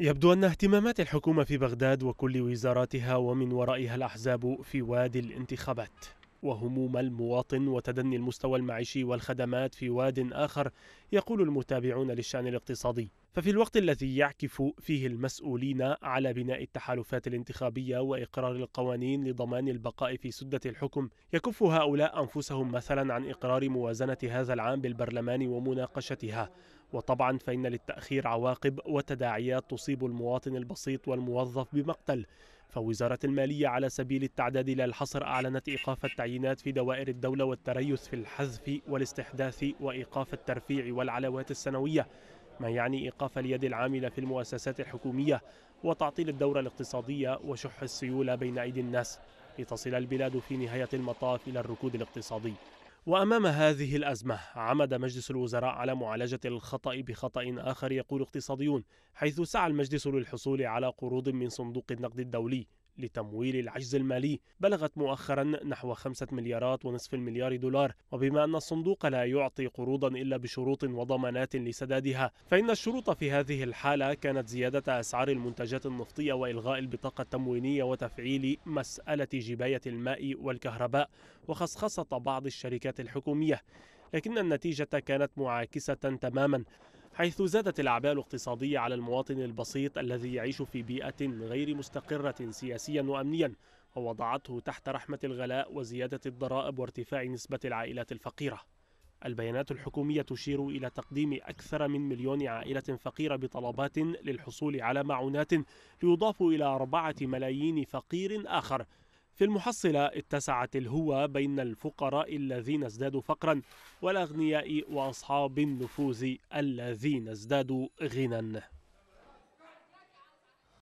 يبدو أن اهتمامات الحكومة في بغداد وكل وزاراتها ومن ورائها الأحزاب في وادي الانتخابات وهموم المواطن وتدني المستوى المعيشي والخدمات في واد آخر يقول المتابعون للشأن الاقتصادي ففي الوقت الذي يعكف فيه المسؤولين على بناء التحالفات الانتخابية وإقرار القوانين لضمان البقاء في سدة الحكم يكف هؤلاء أنفسهم مثلا عن إقرار موازنة هذا العام بالبرلمان ومناقشتها وطبعا فإن للتأخير عواقب وتداعيات تصيب المواطن البسيط والموظف بمقتل فوزارة المالية على سبيل التعداد لا الحصر أعلنت إيقاف التعيينات في دوائر الدولة والتريث في الحذف والاستحداث وإيقاف الترفيع والعلاوات السنوية ما يعني إيقاف اليد العاملة في المؤسسات الحكومية وتعطيل الدورة الاقتصادية وشح السيولة بين أيدي الناس لتصل البلاد في نهاية المطاف إلى الركود الاقتصادي وأمام هذه الأزمة عمد مجلس الوزراء على معالجة الخطأ بخطأ آخر يقول اقتصاديون حيث سعى المجلس للحصول على قروض من صندوق النقد الدولي لتمويل العجز المالي بلغت مؤخرا نحو خمسة مليارات ونصف المليار دولار وبما أن الصندوق لا يعطي قروضا إلا بشروط وضمانات لسدادها فإن الشروط في هذه الحالة كانت زيادة أسعار المنتجات النفطية وإلغاء البطاقة التموينية وتفعيل مسألة جباية الماء والكهرباء وخصخصة بعض الشركات الحكومية لكن النتيجة كانت معاكسة تماما حيث زادت الأعباء الاقتصادية على المواطن البسيط الذي يعيش في بيئة غير مستقرة سياسيا وأمنيا ووضعته تحت رحمة الغلاء وزيادة الضرائب وارتفاع نسبة العائلات الفقيرة البيانات الحكومية تشير إلى تقديم أكثر من مليون عائلة فقيرة بطلبات للحصول على معونات ليضاف إلى أربعة ملايين فقير آخر في المحصلة اتسعت الهوة بين الفقراء الذين ازدادوا فقرا والأغنياء وأصحاب النفوذ الذين ازدادوا غنى